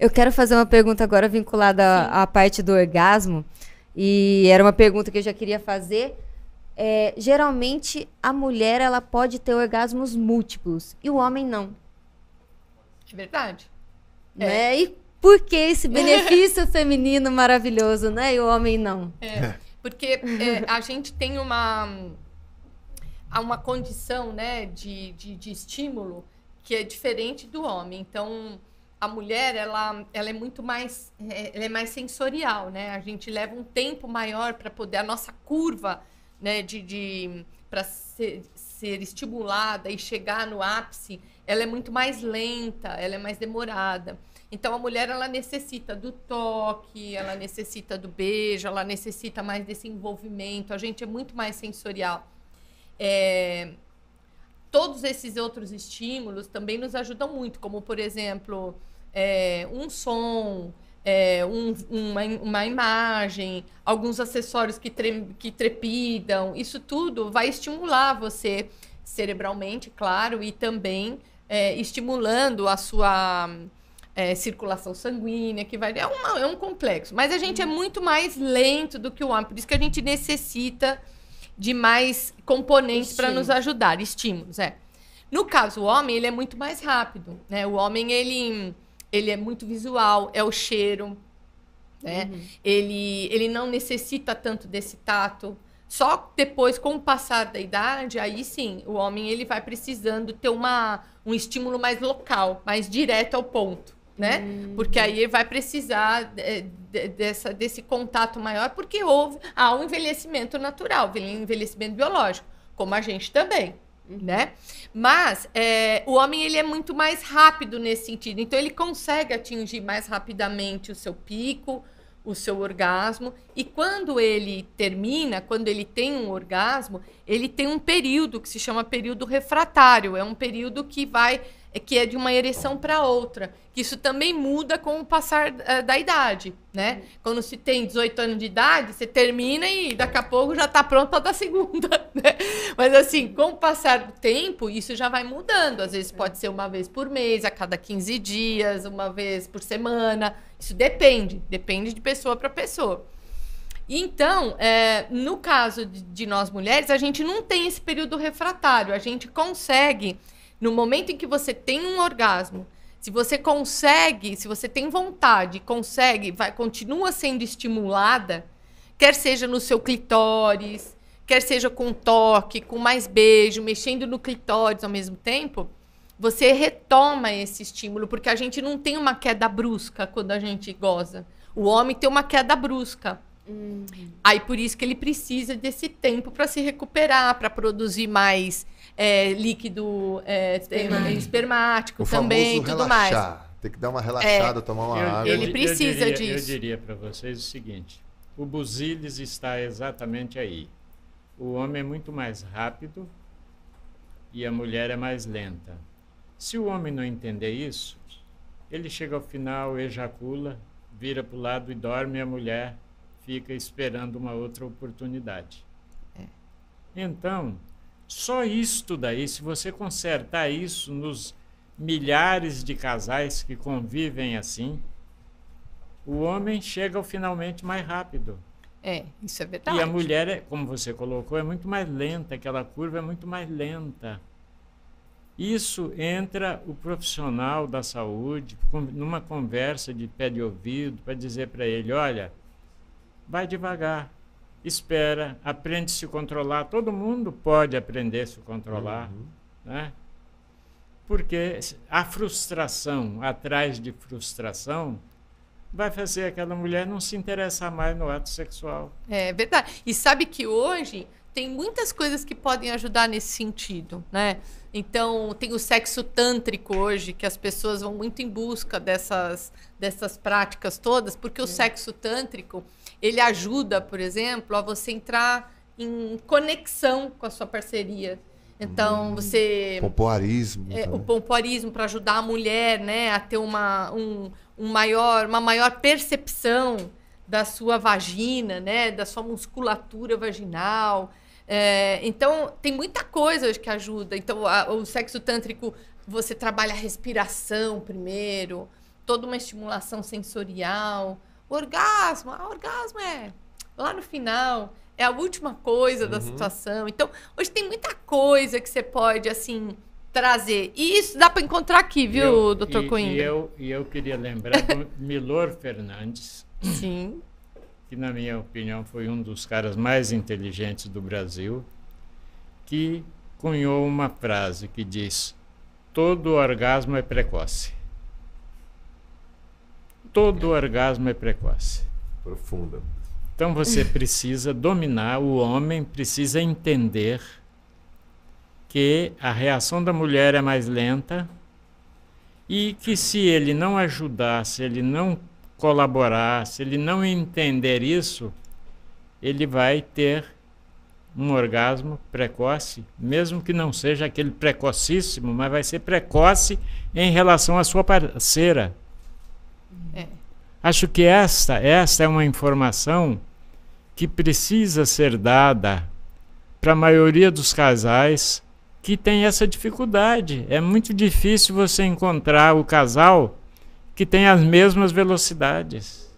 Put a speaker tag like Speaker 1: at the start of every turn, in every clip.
Speaker 1: Eu quero fazer uma pergunta agora vinculada à, à parte do orgasmo. E era uma pergunta que eu já queria fazer. É, geralmente a mulher ela pode ter orgasmos múltiplos e o homem não. É verdade. Né? É. E por que esse benefício feminino maravilhoso, né? E o homem não. É, porque é, a gente tem uma, uma condição né, de, de, de estímulo que é diferente do homem. Então, a mulher ela, ela é muito mais é, ela é mais sensorial né a gente leva um tempo maior para poder a nossa curva né de, de para ser, ser, estimulada e chegar no ápice ela é muito mais lenta ela é mais demorada então a mulher ela necessita do toque ela necessita do beijo ela necessita mais desse envolvimento a gente é muito mais sensorial é, todos esses outros estímulos também nos ajudam muito como por exemplo é, um som, é, um, uma, uma imagem, alguns acessórios que, tre que trepidam, isso tudo vai estimular você cerebralmente, claro, e também é, estimulando a sua é, circulação sanguínea, que vai. É, uma, é um complexo. Mas a gente é uhum. muito mais lento do que o homem, por isso que a gente necessita de mais componentes para nos ajudar, estímulos, é. No caso, o homem, ele é muito mais rápido, né? O homem, ele ele é muito visual, é o cheiro, né? Uhum. Ele, ele não necessita tanto desse tato. Só depois, com o passar da idade, aí sim, o homem ele vai precisando ter uma, um estímulo mais local, mais direto ao ponto, né? Uhum. Porque aí ele vai precisar é, dessa, desse contato maior, porque houve, há um envelhecimento natural, envelhecimento biológico, como a gente também. Uhum. né? Mas é, o homem ele é muito mais rápido nesse sentido, então ele consegue atingir mais rapidamente o seu pico, o seu orgasmo, e quando ele termina, quando ele tem um orgasmo, ele tem um período que se chama período refratário, é um período que vai é que é de uma ereção para outra. Isso também muda com o passar eh, da idade, né? Quando se tem 18 anos de idade, você termina e daqui a pouco já está pronto para dar segunda, né? Mas assim, com o passar do tempo, isso já vai mudando. Às vezes pode ser uma vez por mês, a cada 15 dias, uma vez por semana. Isso depende, depende de pessoa para pessoa. Então, é, no caso de nós mulheres, a gente não tem esse período refratário, a gente consegue no momento em que você tem um orgasmo, se você consegue, se você tem vontade, consegue, vai, continua sendo estimulada, quer seja no seu clitóris, quer seja com toque, com mais beijo, mexendo no clitóris ao mesmo tempo, você retoma esse estímulo, porque a gente não tem uma queda brusca quando a gente goza. O homem tem uma queda brusca. Uhum. Aí por isso que ele precisa desse tempo para se recuperar, para produzir mais é, líquido é, espermático, espermático também, tudo relaxar. mais. Tem que dar uma relaxada, é, tomar uma eu, água. Ele precisa eu diria, disso. Eu
Speaker 2: diria para vocês o seguinte: o buziles está exatamente aí. O homem é muito mais rápido e a mulher é mais lenta. Se o homem não entender isso, ele chega ao final, ejacula, vira para o lado e dorme, e a mulher fica esperando uma outra oportunidade. É. Então, só isto daí, se você consertar isso nos milhares de casais que convivem assim, o homem chega finalmente mais rápido.
Speaker 1: É, isso é verdade. E a mulher,
Speaker 2: é, como você colocou, é muito mais lenta, aquela curva é muito mais lenta. Isso entra o profissional da saúde numa conversa de pé de ouvido para dizer para ele: olha, vai devagar, espera, aprende a se controlar. Todo mundo pode aprender a se controlar, uhum. né? Porque a frustração, atrás de frustração, vai fazer aquela mulher não se interessar mais no ato sexual.
Speaker 1: É verdade. E sabe que hoje tem muitas coisas que podem ajudar nesse sentido, né? Então, tem o sexo tântrico hoje, que as pessoas vão muito em busca dessas, dessas práticas todas, porque o é. sexo tântrico ele ajuda, por exemplo, a você entrar em conexão com a sua parceria. Então, hum. você. Pompoarismo. É, então, o né? pompoarismo para ajudar a mulher né, a ter uma, um, um maior, uma maior percepção da sua vagina, né, da sua musculatura vaginal. É, então, tem muita coisa que ajuda. Então, a, o sexo tântrico, você trabalha a respiração primeiro, toda uma estimulação sensorial orgasmo, ah, orgasmo é lá no final, é a última coisa uhum. da situação. Então, hoje tem muita coisa que você pode, assim, trazer. E isso dá para encontrar aqui, viu, eu, doutor e, Coimbra? E eu,
Speaker 2: e eu queria lembrar do Milor Fernandes. Sim. Que, na minha opinião, foi um dos caras mais inteligentes do Brasil, que cunhou uma frase que diz: todo orgasmo é precoce todo orgasmo é precoce. Profunda. Então você precisa dominar, o homem precisa entender que a reação da mulher é mais lenta e que se ele não ajudar, se ele não colaborar, se ele não entender isso, ele vai ter um orgasmo precoce, mesmo que não seja aquele precocíssimo, mas vai ser precoce em relação à sua parceira. É. Acho que esta, esta é uma informação que precisa ser dada para a maioria dos casais que tem essa dificuldade. É muito difícil você encontrar o casal que tem as mesmas velocidades.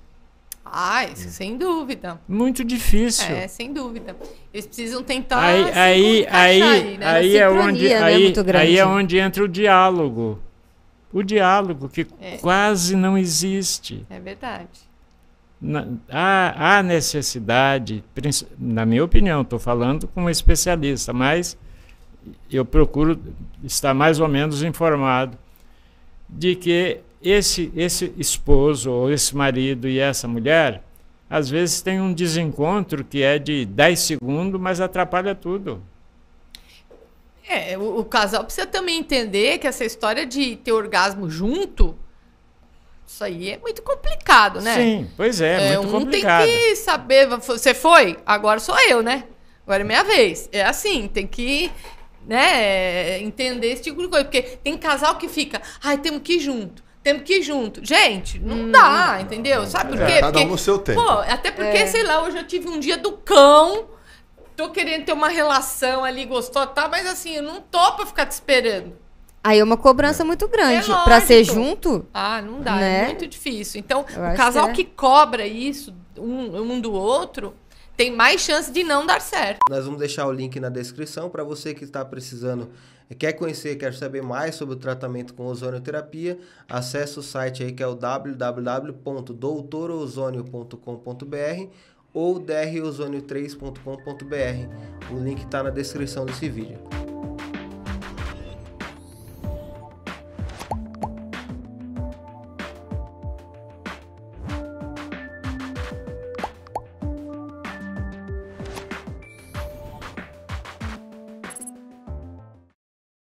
Speaker 1: Ah, isso é sem dúvida.
Speaker 2: Muito difícil. É,
Speaker 1: sem dúvida. Eles precisam tentar. Aí, aí, aí, aí, né? aí é onde, né? aí, aí é onde
Speaker 2: entra o diálogo o diálogo que é. quase não existe. É verdade. Na, há, há necessidade, na minha opinião, estou falando como especialista, mas eu procuro estar mais ou menos informado de que esse, esse esposo ou esse marido e essa mulher, às vezes tem um desencontro que é de 10 segundos, mas atrapalha tudo.
Speaker 1: É, o, o casal precisa também entender que essa história de ter orgasmo junto isso aí é muito complicado, né? Sim,
Speaker 2: pois é, é muito um complicado. tem
Speaker 1: que saber, você foi, agora sou eu, né? Agora é minha vez. É assim, tem que né, entender esse tipo de coisa. Porque tem casal que fica, ai, temos que ir junto. Temos que ir junto. Gente, não hum, dá, entendeu? Não, Sabe é, por quê? É, cada um porque, no seu tempo. Pô, até porque, é. sei lá, hoje eu tive um dia do cão tô querendo ter uma relação ali, gostou, tá? Mas assim, eu não tô pra ficar te esperando. Aí é uma cobrança é. muito grande. É para ser junto. Ah, não dá. É né? É muito difícil. Então, eu o casal que, é. que, cobra isso um, um, do outro tem mais chance de não dar certo. Nós vamos deixar o link na descrição para você que está precisando, eh, quer conhecer, quer saber mais sobre o tratamento com ozonioterapia, acesse o site aí que é o www.doutorozonio.com.br ou drozonio 3combr O link está na descrição desse vídeo.